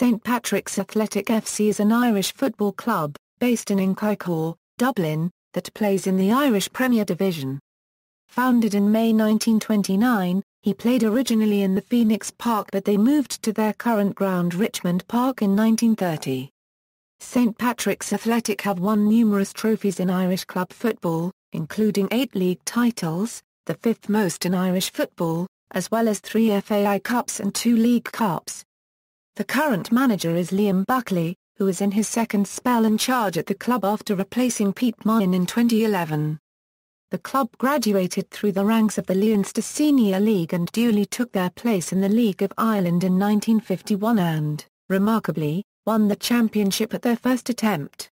St Patrick's Athletic FC is an Irish football club, based in Inchicore, Dublin, that plays in the Irish Premier Division. Founded in May 1929, he played originally in the Phoenix Park but they moved to their current ground Richmond Park in 1930. St Patrick's Athletic have won numerous trophies in Irish club football, including eight league titles, the fifth most in Irish football, as well as three FAI Cups and two League Cups, the current manager is Liam Buckley, who is in his second spell in charge at the club after replacing Pete Mine in 2011. The club graduated through the ranks of the Leinster Senior League and duly took their place in the League of Ireland in 1951 and, remarkably, won the championship at their first attempt.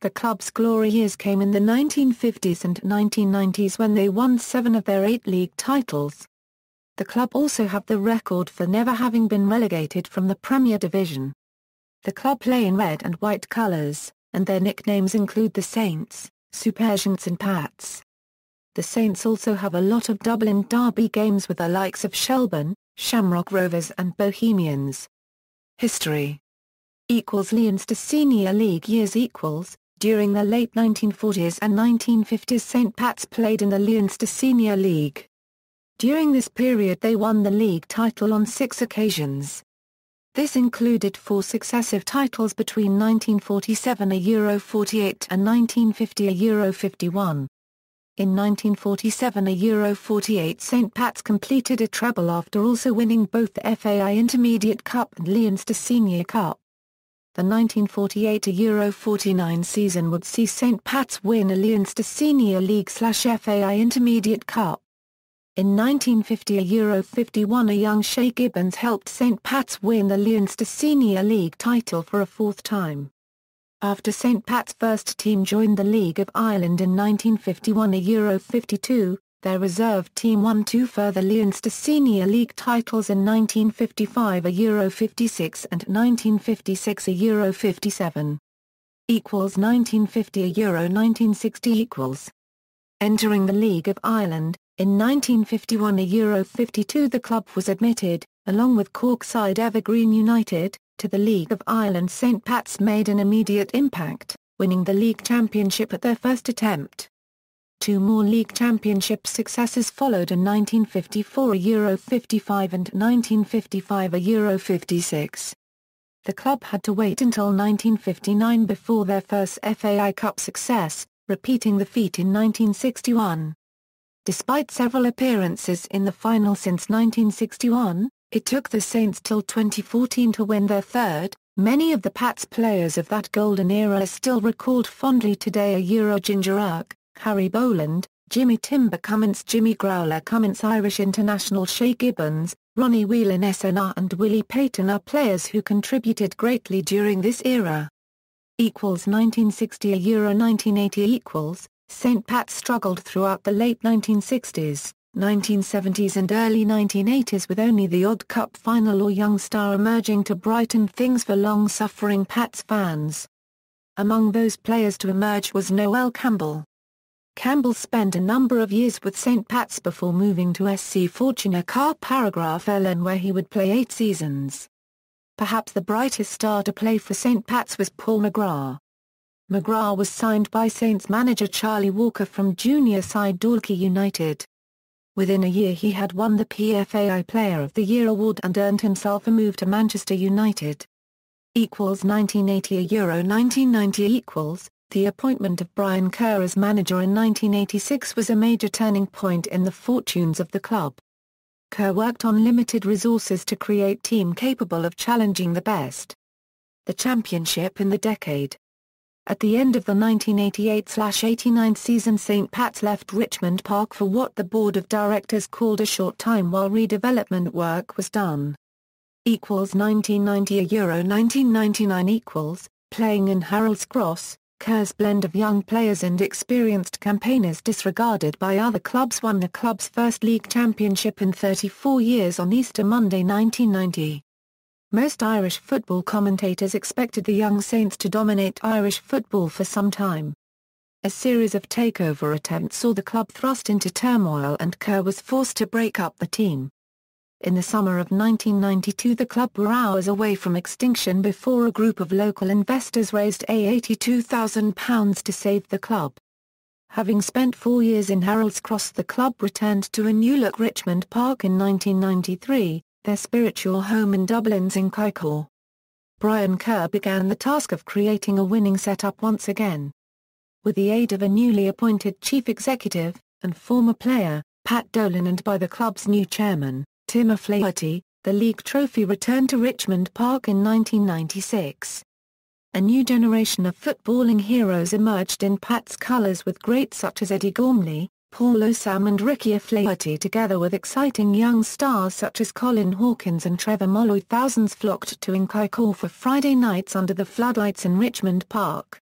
The club's glory years came in the 1950s and 1990s when they won seven of their eight league titles, the club also have the record for never having been relegated from the Premier Division. The club play in red and white colours, and their nicknames include the Saints, Supergents and Pats. The Saints also have a lot of Dublin derby games with the likes of Shelburne, Shamrock Rovers and Bohemians. History equals Leons to Senior League years equals, during the late 1940s and 1950s St. Pat's played in the Leinster to Senior League. During this period they won the league title on six occasions. This included four successive titles between 1947 a Euro 48 and 1950 a Euro 51. In 1947 a Euro 48 St. Pat's completed a treble after also winning both the FAI Intermediate Cup and Leinster Senior Cup. The 1948 49 season would see St. Pat's win a Leinster Senior League slash FAI Intermediate Cup. In 1950 a Euro 51 a young Shea Gibbons helped St. Pat's win the Leinster Senior League title for a fourth time. After St. Pat's first team joined the League of Ireland in 1951 a Euro 52, their reserve team won two further Leinster Senior League titles in 1955 a Euro 56 and 1956 a Euro 57. Equals 1950 a Euro 1960 equals. Entering the League of Ireland, in 1951 a Euro 52 the club was admitted, along with Cork side Evergreen United, to the League of Ireland St Pat's made an immediate impact, winning the league championship at their first attempt. Two more league championship successes followed in 1954 a Euro 55 and 1955 a Euro 56. The club had to wait until 1959 before their first FAI Cup success, repeating the feat in 1961. Despite several appearances in the final since 1961, it took the Saints till 2014 to win their third. Many of the Pats players of that golden era are still recalled fondly today are Euro Ginger Ark, Harry Boland, Jimmy Timber Cummins Jimmy Growler Cummins Irish international Shea Gibbons, Ronnie Whelan SNR and Willie Payton are players who contributed greatly during this era. Equals 1960 Euro 1980 equals St. Pat struggled throughout the late 1960s, 1970s and early 1980s with only the odd cup final or young star emerging to brighten things for long-suffering Pats fans. Among those players to emerge was Noel Campbell. Campbell spent a number of years with St. Pat's before moving to SC Fortuna Car Paragraph Ellen where he would play eight seasons. Perhaps the brightest star to play for St. Pat's was Paul McGrath, McGrath was signed by Saints manager Charlie Walker from junior side Dalkey United. Within a year he had won the PFAI Player of the Year award and earned himself a move to Manchester United. Equals 1980 Euro 1990 equals, the appointment of Brian Kerr as manager in 1986 was a major turning point in the fortunes of the club. Kerr worked on limited resources to create team capable of challenging the best. The championship in the decade, at the end of the 1988-89 season St. Pat's left Richmond Park for what the board of directors called a short time while redevelopment work was done. Equals 1990 Euro 1999 equals, playing in Harold's Cross, Kerr's blend of young players and experienced campaigners disregarded by other clubs won the club's first league championship in 34 years on Easter Monday 1990. Most Irish football commentators expected the young Saints to dominate Irish football for some time. A series of takeover attempts saw the club thrust into turmoil and Kerr was forced to break up the team. In the summer of 1992 the club were hours away from extinction before a group of local investors raised £82,000 to save the club. Having spent four years in Harold's Cross the club returned to a new-look Richmond Park in 1993, their spiritual home in Dublin's Inchicore. Brian Kerr began the task of creating a winning setup once again. With the aid of a newly appointed chief executive, and former player, Pat Dolan and by the club's new chairman, Tim O'Flaherty, the league trophy returned to Richmond Park in 1996. A new generation of footballing heroes emerged in Pat's colours with greats such as Eddie Gormley, Paul Osam and Ricky Flaherty together with exciting young stars such as Colin Hawkins and Trevor Molloy thousands flocked to Incaicor for Friday nights under the floodlights in Richmond Park.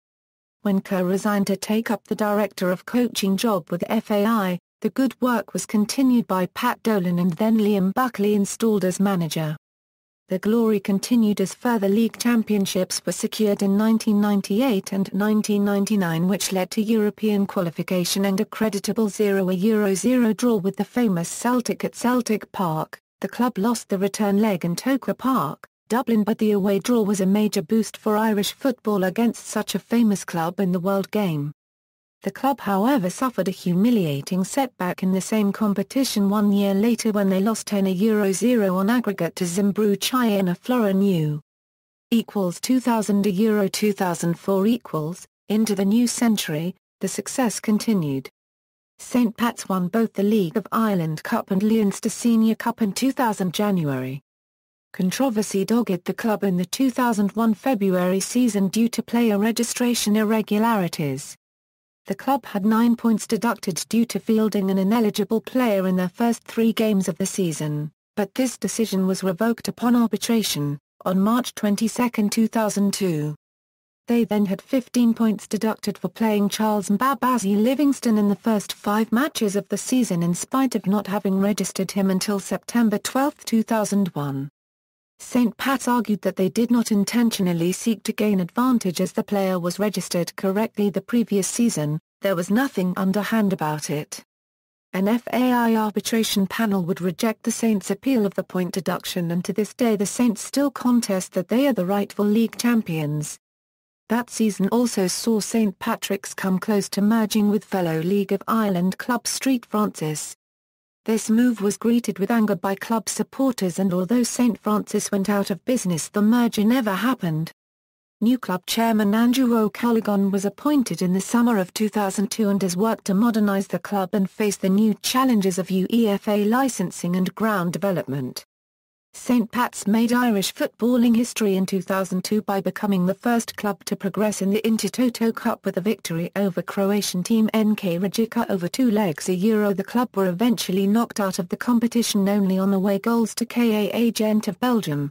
When Kerr resigned to take up the director of coaching job with FAI, the good work was continued by Pat Dolan and then Liam Buckley installed as manager. The glory continued as further league championships were secured in 1998 and 1999 which led to European qualification and a creditable 0-0 draw with the famous Celtic at Celtic Park. The club lost the return leg in Toker Park, Dublin but the away draw was a major boost for Irish football against such a famous club in the World Game. The club however suffered a humiliating setback in the same competition one year later when they lost 10-0 euro on aggregate to Zimbru in a Flora Equals 2000 Euro 2004 equals, into the new century, the success continued. St. Pat's won both the League of Ireland Cup and Leinster Senior Cup in 2000 January. Controversy dogged the club in the 2001 February season due to player registration irregularities. The club had nine points deducted due to fielding an ineligible player in their first three games of the season, but this decision was revoked upon arbitration, on March 22, 2002. They then had 15 points deducted for playing Charles Mbabazi Livingston in the first five matches of the season in spite of not having registered him until September 12, 2001. St. Pat's argued that they did not intentionally seek to gain advantage as the player was registered correctly the previous season, there was nothing underhand about it. An FAI arbitration panel would reject the Saints' appeal of the point deduction and to this day the Saints still contest that they are the rightful league champions. That season also saw St. Patrick's come close to merging with fellow League of Ireland club St. Francis. This move was greeted with anger by club supporters and although St. Francis went out of business the merger never happened. New club chairman Andrew O'Callaghan was appointed in the summer of 2002 and has worked to modernise the club and face the new challenges of UEFA licensing and ground development. St Pat's made Irish footballing history in 2002 by becoming the first club to progress in the Intertoto Cup with a victory over Croatian team NK Rijeka over two legs a Euro the club were eventually knocked out of the competition only on away goals to KAA Gent of Belgium.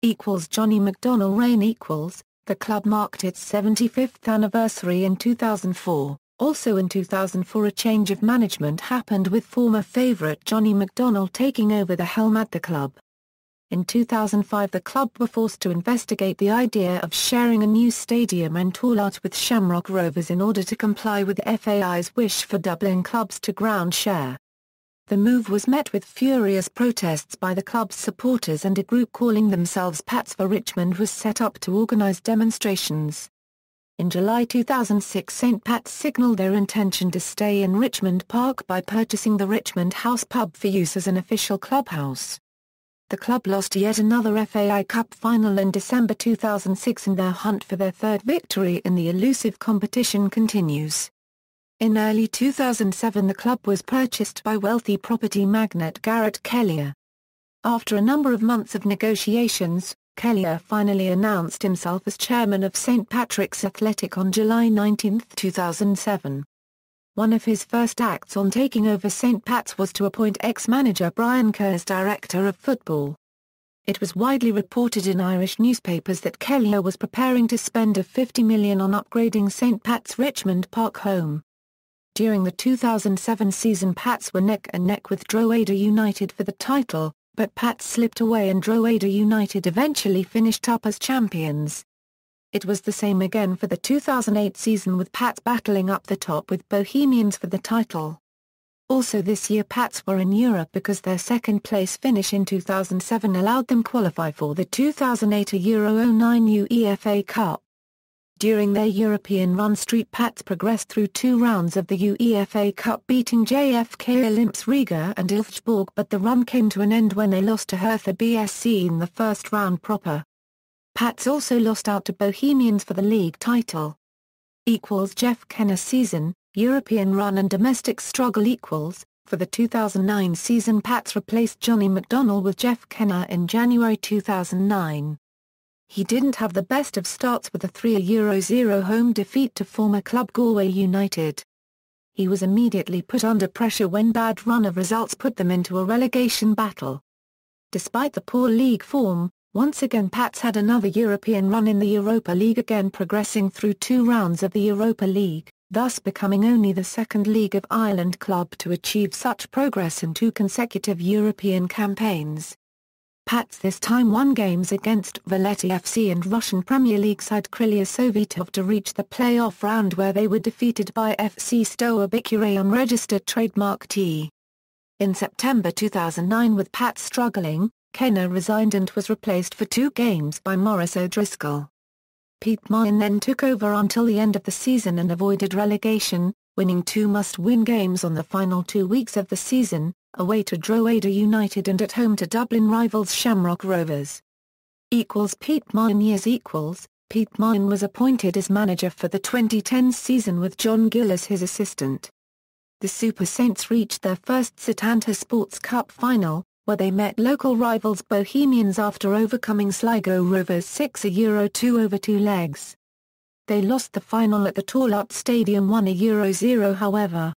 Equals Johnny McDonnell Rain equals, the club marked its 75th anniversary in 2004. Also in 2004 a change of management happened with former favourite Johnny McDonnell taking over the helm at the club. In 2005 the club were forced to investigate the idea of sharing a new stadium and tour out with Shamrock Rovers in order to comply with FAI's wish for Dublin clubs to ground share. The move was met with furious protests by the club's supporters and a group calling themselves Pats for Richmond was set up to organise demonstrations. In July 2006 St. Pat's signalled their intention to stay in Richmond Park by purchasing the Richmond House pub for use as an official clubhouse the club lost yet another FAI Cup final in December 2006 and their hunt for their third victory in the elusive competition continues. In early 2007 the club was purchased by wealthy property magnate Garrett Kellyer. After a number of months of negotiations, Kellyer finally announced himself as chairman of St. Patrick's Athletic on July 19, 2007. One of his first acts on taking over St. Pat's was to appoint ex-manager Brian Kerr as director of football. It was widely reported in Irish newspapers that Kelliher was preparing to spend a 50 million on upgrading St. Pat's Richmond Park home. During the 2007 season Pats were neck and neck with Drogheda United for the title, but Pats slipped away and Drogheda United eventually finished up as champions. It was the same again for the 2008 season with Pats battling up the top with Bohemians for the title. Also this year Pats were in Europe because their second-place finish in 2007 allowed them qualify for the 2008 Euro 09 UEFA Cup. During their European run Street Pats progressed through two rounds of the UEFA Cup beating JFK Olymps Riga and Ilfsborg but the run came to an end when they lost to Hertha BSC in the first round proper. Pats also lost out to Bohemians for the league title. Equals Jeff Kenner season, European run and domestic struggle equals, for the 2009 season Pats replaced Johnny McDonnell with Jeff Kenner in January 2009. He didn't have the best of starts with a 3-0 home defeat to former club Galway United. He was immediately put under pressure when bad run of results put them into a relegation battle. Despite the poor league form, once again Pats had another European run in the Europa League again progressing through two rounds of the Europa League, thus becoming only the second League of Ireland club to achieve such progress in two consecutive European campaigns. Pats this time won games against Valetti FC and Russian Premier League side Krylia Sovetov to reach the playoff round where they were defeated by FC Stoa Bikurayon registered trademark T. In September 2009 with Pats struggling, Kenner resigned and was replaced for two games by Morris O'Driscoll. Pete Martin then took over until the end of the season and avoided relegation, winning two must-win games on the final two weeks of the season, away to Drogheda United and at home to Dublin rivals Shamrock Rovers. Equals Pete Martin years equals, Pete Martin was appointed as manager for the 2010 season with John Gill as his assistant. The Super Saints reached their first Satanta Sports Cup final, where they met local rivals Bohemians after overcoming Sligo Rovers 6-2 over two legs. They lost the final at the Torlart Stadium 1-0 however.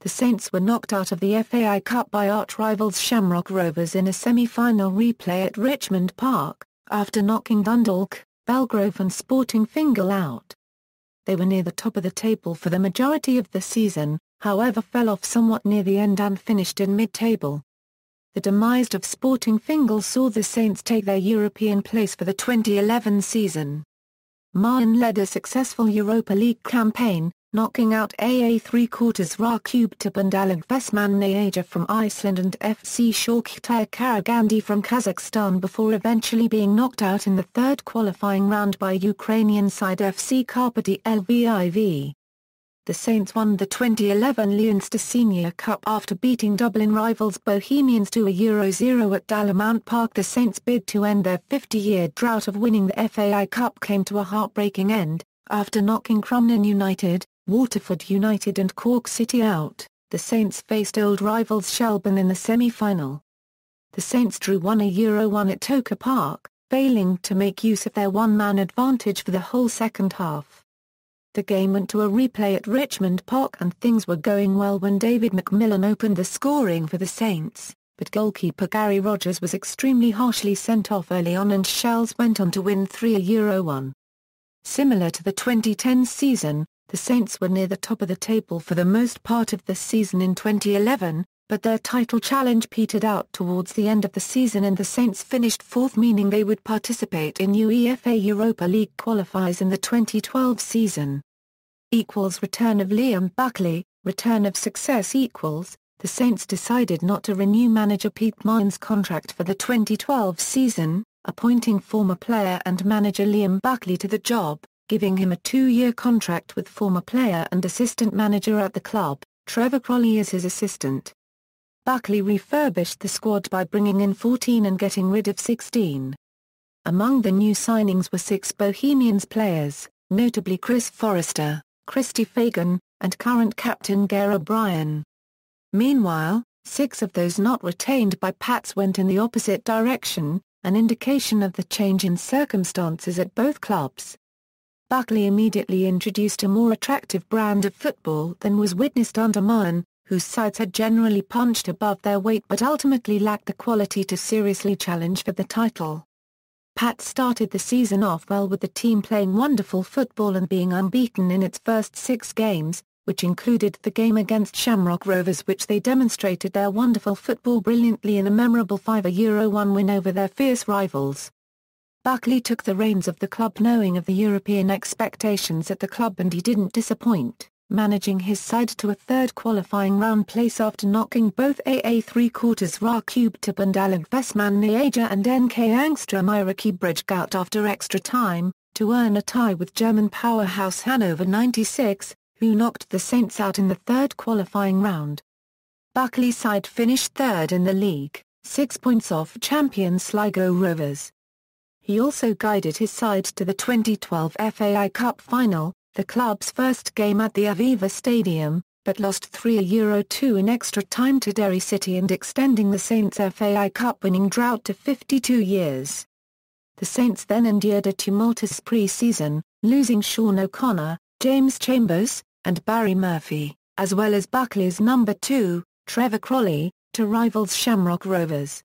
The Saints were knocked out of the FAI Cup by arch-rivals Shamrock Rovers in a semi-final replay at Richmond Park, after knocking Dundalk, Belgrove and Sporting Fingal out. They were near the top of the table for the majority of the season, however fell off somewhat near the end and finished in mid-table. The demise of Sporting Fingal saw the Saints take their European place for the 2011 season. Mahon led a successful Europa League campaign, knocking out AA three-quarters Rakub Tip and Vesman Nayaja from Iceland and FC Shorkhtar Karagandy from Kazakhstan before eventually being knocked out in the third qualifying round by Ukrainian side FC Karpaty Lviv the Saints won the 2011 Leinster Senior Cup after beating Dublin rivals Bohemians to a Euro 0 at Dallamount Park. The Saints' bid to end their 50-year drought of winning the FAI Cup came to a heartbreaking end, after knocking Crumlin United, Waterford United and Cork City out, the Saints faced old rivals Shelburne in the semi-final. The Saints drew 1-1 Euro 1 at Toker Park, failing to make use of their one-man advantage for the whole second half. The game went to a replay at Richmond Park and things were going well when David McMillan opened the scoring for the Saints, but goalkeeper Gary Rogers was extremely harshly sent off early on and Shells went on to win 3-1. 1. Similar to the 2010 season, the Saints were near the top of the table for the most part of the season in 2011, but their title challenge petered out towards the end of the season and the Saints finished fourth meaning they would participate in UEFA Europa League qualifiers in the 2012 season. Equals return of Liam Buckley, return of success equals, the Saints decided not to renew manager Pete Mine's contract for the 2012 season, appointing former player and manager Liam Buckley to the job, giving him a two-year contract with former player and assistant manager at the club, Trevor Crawley as his assistant. Buckley refurbished the squad by bringing in 14 and getting rid of 16. Among the new signings were six Bohemians players, notably Chris Forrester, Christy Fagan, and current captain Ger O'Brien. Meanwhile, six of those not retained by Pats went in the opposite direction, an indication of the change in circumstances at both clubs. Buckley immediately introduced a more attractive brand of football than was witnessed under Mahon, whose sides had generally punched above their weight but ultimately lacked the quality to seriously challenge for the title. Pat started the season off well with the team playing wonderful football and being unbeaten in its first six games, which included the game against Shamrock Rovers which they demonstrated their wonderful football brilliantly in a memorable 5 1 win over their fierce rivals. Buckley took the reins of the club knowing of the European expectations at the club and he didn't disappoint managing his side to a third qualifying round place after knocking both AA three-quarters Rakub Tapandalan Vesman Naeja and NK Angstrom Iraki Bridgegout after extra time, to earn a tie with German powerhouse Hanover 96, who knocked the Saints out in the third qualifying round. Buckley's side finished third in the league, six points off champion Sligo Rovers. He also guided his side to the 2012 FAI Cup final, the club's first game at the Aviva Stadium, but lost 3-2 in extra time to Derry City and extending the Saints' FAI Cup winning drought to 52 years. The Saints then endured a tumultuous pre-season, losing Sean O'Connor, James Chambers, and Barry Murphy, as well as Buckley's number 2, Trevor Crawley, to rivals Shamrock Rovers.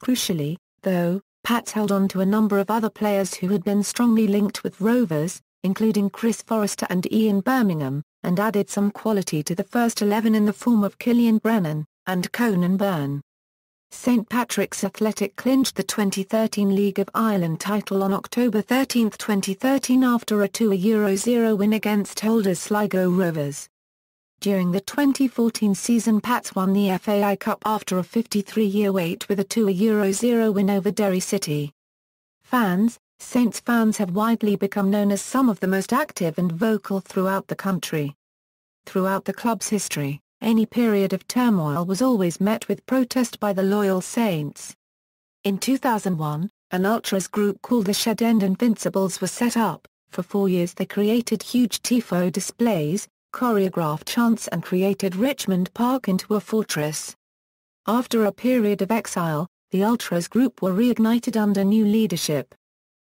Crucially, though, Pats held on to a number of other players who had been strongly linked with Rovers, including Chris Forrester and Ian Birmingham, and added some quality to the first 11 in the form of Killian Brennan and Conan Byrne. St Patrick's Athletic clinched the 2013 League of Ireland title on October 13, 2013 after a 2-0 win against holders Sligo Rovers. During the 2014 season Pats won the FAI Cup after a 53-year wait with a 2-0 win over Derry City. Fans, Saints fans have widely become known as some of the most active and vocal throughout the country. Throughout the club's history, any period of turmoil was always met with protest by the loyal Saints. In 2001, an ultras group called the Shed End Invincibles was set up. For four years they created huge tifo displays, choreographed chants and created Richmond Park into a fortress. After a period of exile, the ultras group were reignited under new leadership.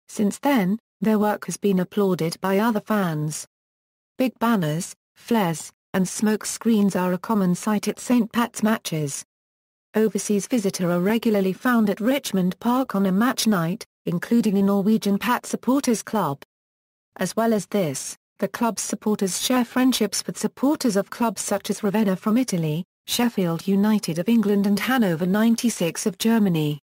Since then, their work has been applauded by other fans. Big banners, flares, and smoke screens are a common sight at St. Pat's matches. Overseas visitors are regularly found at Richmond Park on a match night, including a Norwegian Pat supporters club. As well as this, the club's supporters share friendships with supporters of clubs such as Ravenna from Italy, Sheffield United of England and Hanover 96 of Germany.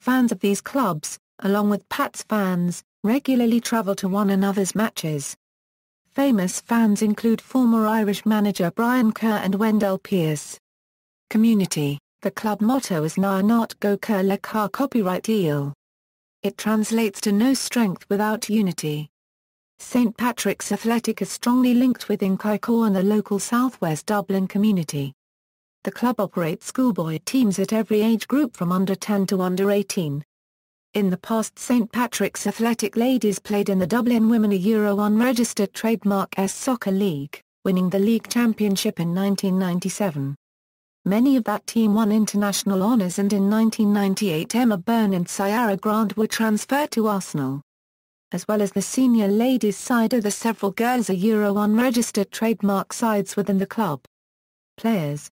Fans of these clubs, along with Pats fans, regularly travel to one another's matches. Famous fans include former Irish manager Brian Kerr and Wendell Pierce. Community, the club motto is Na Not Go Kerr Le Car copyright eel. It translates to no strength without unity. St. Patrick's Athletic is strongly linked with Inchicore and the local southwest Dublin community. The club operates schoolboy teams at every age group from under 10 to under 18. In the past St Patrick's Athletic ladies played in the Dublin Women a Euro 1 registered trademark S Soccer League, winning the league championship in 1997. Many of that team won international honours and in 1998 Emma Byrne and Ciara Grant were transferred to Arsenal. As well as the senior ladies side are the several girls a Euro 1 registered trademark sides within the club. Players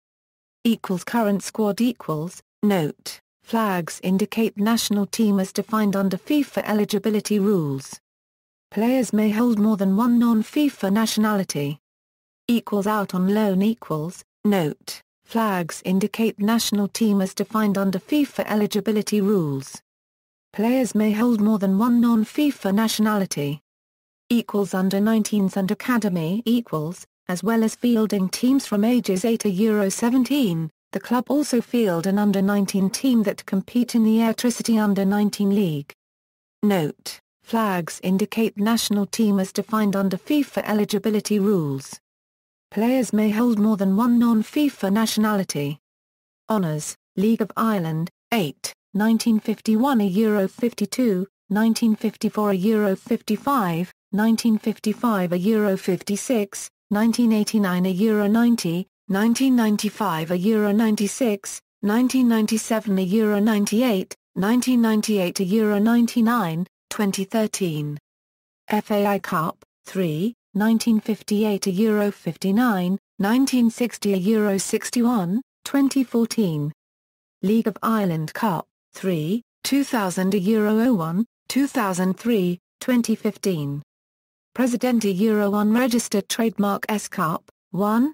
equals current squad equals, note flags indicate national team as defined under FIFA eligibility rules. Players may hold more than one non-FIFA nationality. Equals out on loan equals, note, flags indicate national team as defined under FIFA eligibility rules. Players may hold more than one non-FIFA nationality. Equals under 19s and academy equals, as well as fielding teams from ages 8 to Euro 17, the club also field an under-19 team that compete in the Airtricity Under-19 League. Note, flags indicate national team as defined under FIFA eligibility rules. Players may hold more than one non-FIFA nationality. Honours, League of Ireland, 8, 1951 a Euro 52, 1954 a Euro 55, 1955 a Euro 56, 1989 a Euro 90, 1995 a Euro 96, 1997 a Euro 98, 1998 a Euro 99, 2013. FAI Cup, 3, 1958 a Euro 59, 1960 a Euro 61, 2014. League of Ireland Cup, 3, 2000 a Euro 01, 2003, 2015. Presidente Euro 1 Registered Trademark S Cup, 1,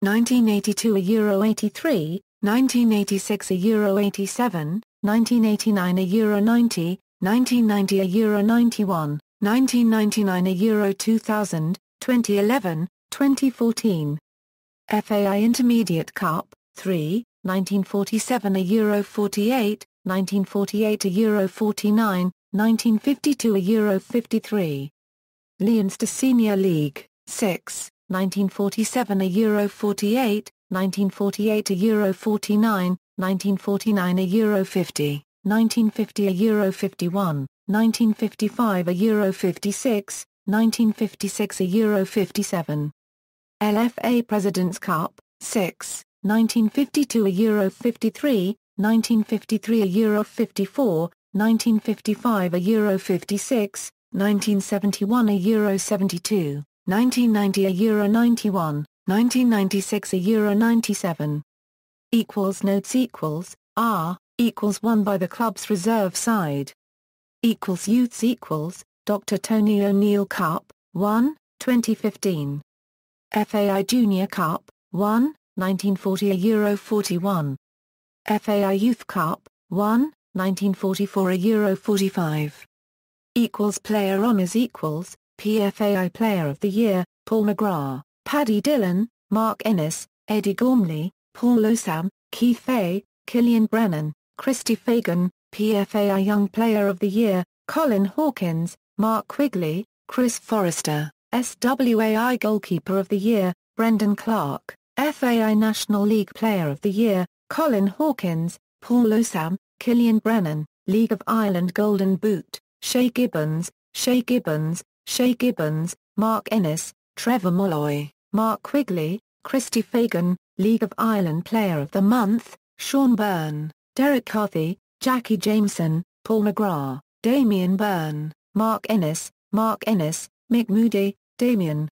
1982 a Euro 83, 1986 a Euro 87, 1989 a Euro 90, 1990 a Euro 91, 1999 a Euro 2000, 2011, 2014. FAI Intermediate Cup, 3, 1947 a Euro 48, 1948 a Euro 49, 1952 a Euro 53. Leinster Senior League, 6, 1947 a euro 48, 1948 a euro 49, 1949 a euro 50, 1950 a euro 51, 1955 a euro 56, 1956 a euro 57. LFA President's Cup, 6, 1952 a euro 53, 1953 a euro 54, 1955 a euro 56, 1971 a euro 72, 1990 a euro 91, 1996 a euro 97. Equals notes equals, R, equals 1 by the club's reserve side. Equals youths equals, Dr. Tony O'Neill Cup, 1, 2015. FAI Junior Cup, 1, 1940 a euro 41. FAI Youth Cup, 1, 1944 a euro 45. Equals player honours equals, PFAI Player of the Year, Paul McGrath, Paddy Dillon, Mark Ennis, Eddie Gormley, Paul Osam, Keith Fay, Killian Brennan, Christy Fagan, PFAI Young Player of the Year, Colin Hawkins, Mark Quigley, Chris Forrester, SWAI Goalkeeper of the Year, Brendan Clark, FAI National League Player of the Year, Colin Hawkins, Paul Osam, Killian Brennan, League of Ireland Golden Boot, Shay Gibbons, Shay Gibbons, Shay Gibbons, Mark Ennis, Trevor Molloy, Mark Quigley, Christy Fagan, League of Ireland Player of the Month, Sean Byrne, Derek Carthy, Jackie Jameson, Paul McGrath, Damien Byrne, Mark Ennis, Mark Ennis, Mick Moody, Damien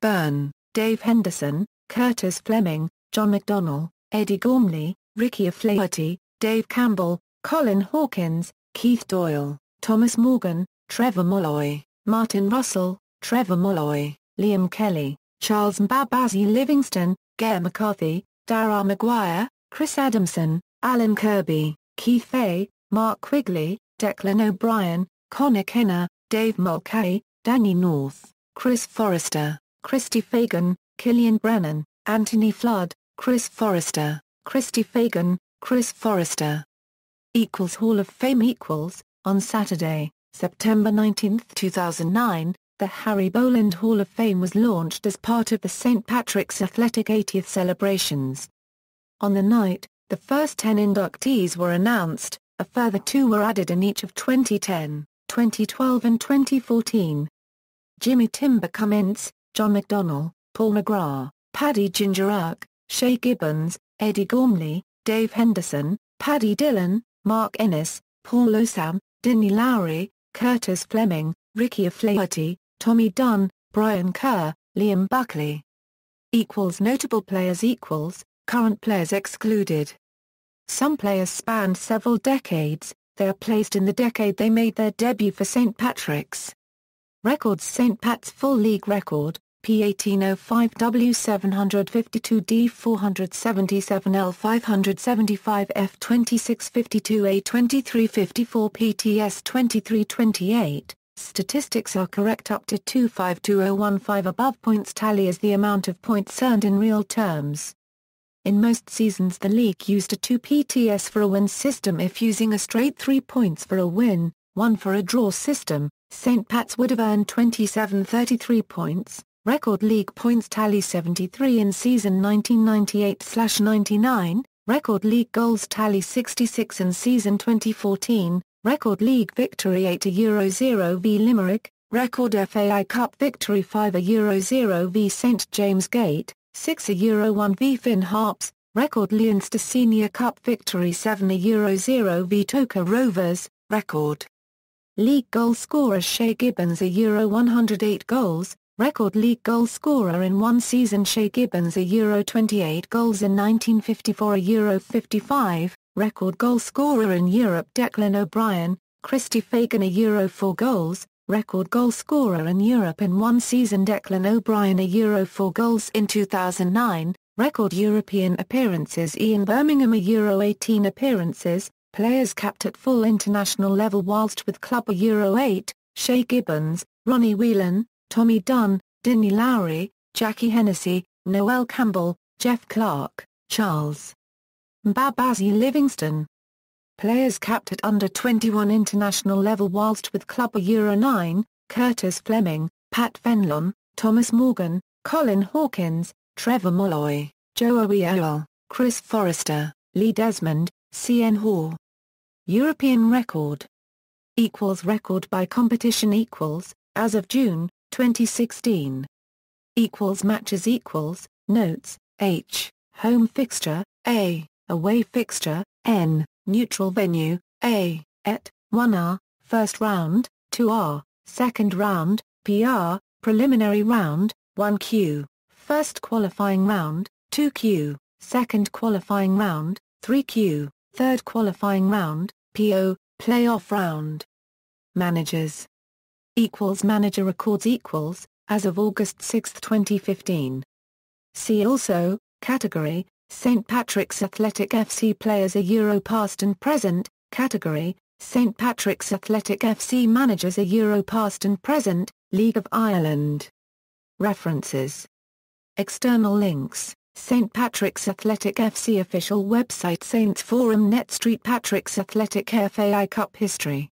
Byrne, Dave Henderson, Curtis Fleming, John McDonnell, Eddie Gormley, Ricky O'Flaherty, Dave Campbell, Colin Hawkins, Keith Doyle, Thomas Morgan, Trevor Molloy, Martin Russell, Trevor Molloy, Liam Kelly, Charles Mbabazi Livingston, Gare McCarthy, Dara Maguire, Chris Adamson, Alan Kirby, Keith Fay, Mark Quigley, Declan O'Brien, Connor Kenner, Dave Mulcahy, Danny North, Chris Forrester, Christy Fagan, Killian Brennan, Anthony Flood, Chris Forrester, Christy Fagan, Chris Forrester. Equals Hall of Fame equals, on Saturday, September 19, 2009, the Harry Boland Hall of Fame was launched as part of the St. Patrick's Athletic 80th celebrations. On the night, the first 10 inductees were announced, a further two were added in each of 2010, 2012 and 2014. Jimmy Timber comments, John McDonnell, Paul McGrath, Paddy Gingerak, Shay Gibbons, Eddie Gormley, Dave Henderson, Paddy Dillon, Mark Ennis, Paul Osam, Denny Lowry, Curtis Fleming, Ricky O'Flaherty, Tommy Dunn, Brian Kerr, Liam Buckley. Equals notable players equals, current players excluded. Some players spanned several decades, they are placed in the decade they made their debut for St. Patrick's. Records St. Pat's full league record, P1805W752D 477L575 F2652A2354 PTS2328. Statistics are correct up to 252015 above points tally is the amount of points earned in real terms. In most seasons the league used a 2 PTS for a win system if using a straight 3 points for a win, 1 for a draw system, St. Pat's would have earned 2733 points, Record league points tally 73 in season 1998-99, record league goals tally 66 in season 2014, record league victory 8 Euro 0 v Limerick, record FAI Cup victory 5 Euro 0 v St James Gate, 6 Euro 1 v Finn Harps, record Leinster Senior Cup victory 7 Euro 0 v Toka Rovers, record. League goal scorer Shea Gibbons a Euro 108 goals, Record league goal scorer in one season Shea Gibbons a Euro 28 goals in 1954 a Euro 55, record goal scorer in Europe Declan O'Brien, Christy Fagan a Euro 4 goals, record goal scorer in Europe in one season Declan O'Brien a Euro 4 goals in 2009, record European appearances Ian Birmingham a Euro 18 appearances, players capped at full international level whilst with club a Euro 8, Shea Gibbons, Ronnie Whelan, Tommy Dunn, Dinny Lowry, Jackie Hennessy, Noel Campbell, Jeff Clark, Charles Mbabazi Livingston. Players capped at under 21 international level whilst with club a Euro 9, Curtis Fleming, Pat Fenlon, Thomas Morgan, Colin Hawkins, Trevor Molloy, Joe Oeol, Chris Forrester, Lee Desmond, C.N. Hoare. European record equals record by competition equals, as of June, 2016. Equals matches equals, notes, H, home fixture, A, away fixture, N, neutral venue, A, et, 1R, first round, 2R, second round, PR, preliminary round, 1Q, first qualifying round, 2Q, second qualifying round, 3Q, third qualifying round, PO, playoff round. Managers equals manager records equals, as of August 6, 2015. See also, category, St. Patrick's Athletic FC players a Euro past and present, category, St. Patrick's Athletic FC managers a Euro past and present, League of Ireland. References. External links. St. Patrick's Athletic FC official website Saints Forum Net Street Patrick's Athletic FAI Cup History